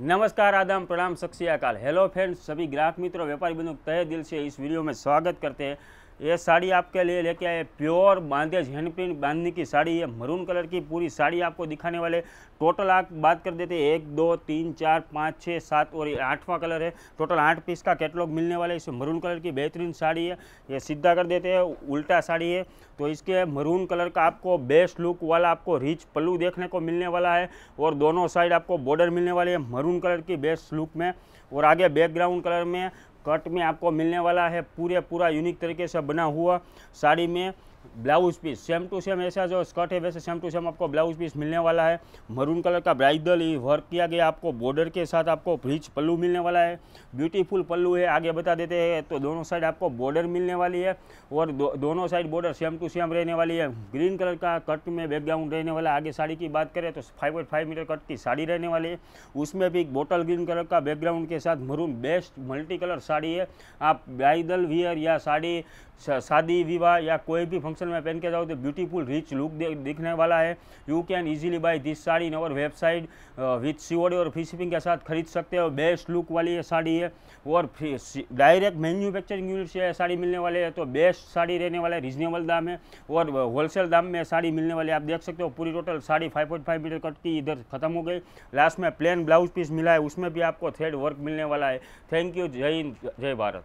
नमस्कार आदम प्रणाम शख्सियाकाल hello friends सभी ग्राहक मित्रों व्यापारी बंधु तय दिल से इस वीडियो में स्वागत करते हैं ये साड़ी आपके लिए लेके आए प्योर बांधेज हैंड प्रिंट बांधने की साड़ी है मरून कलर की पूरी साड़ी आपको दिखाने वाले टोटल आप बात कर देते हैं एक दो तीन चार पाँच छः सात और ये आठवां कलर है टोटल आठ पीस का कैटलॉग मिलने वाला है इसमें मरून कलर की बेहतरीन साड़ी है ये सीधा कर देते हैं उल्टा साड़ी है तो इसके मरून कलर का आपको बेस्ट लुक वाला आपको रिच पल्लू देखने को मिलने वाला है और दोनों साइड आपको बॉर्डर मिलने वाली है मरून कलर की बेस्ट लुक में और आगे बैकग्राउंड कलर में कट में आपको मिलने वाला है पूरे पूरा यूनिक तरीके से बना हुआ साड़ी में blouse piece same to same ऐसा जो स्कर्ट है वैसे सेम टू सेम आपको ब्लाउज पीस मिलने वाला है मरून कलर का ब्राइडल ही वर्क किया गया आपको बॉर्डर के साथ आपको ब्रिज पल्लू मिलने वाला है ब्यूटीफुल पल्लू है आगे बता देते हैं तो दोनों साइड आपको बॉर्डर मिलने वाली है और दो, दोनों side border same to same रहने वाली है ग्रीन कलर का कट में बैकग्राउंड रहने वाला है आगे साड़ी की बात करें तो five point five metre cut की साड़ी रहने वाली है उसमें भी एक बॉटल ग्रीन कलर का बैकग्राउंड के साथ maroon best multi colour sari है आप ब्राइडल वियर या साड़ी शादी विवाह या कोई भी फंक्शन फंक्शन में पहन के जाओ तो ब्यूटीफुल रिच लुक दिखने वाला है you can easily buy this sari in uh, और वेबसाइट विथ सीओडी और फ्री शिपिंग के साथ खरीद सकते हो बेस्ट लुक वाली ये साड़ी है और डायरेक्ट मैन्युफैक्चरिंग यूनिट से साड़ी मिलने वाली है तो बेस्ट साड़ी रहने वाला है रीजनेबल दाम है और होलसेल uh, दाम में साड़ी मिलने वाली आप देख सकते हो पूरी total sari five point five metre cut की इधर खत्म हो गई लास्ट में प्लेन ब्लाउज पीस मिला है उसमें भी आपको थ्रेड वर्क मिलने वाला है थैंक यू जय हिंद जय भारत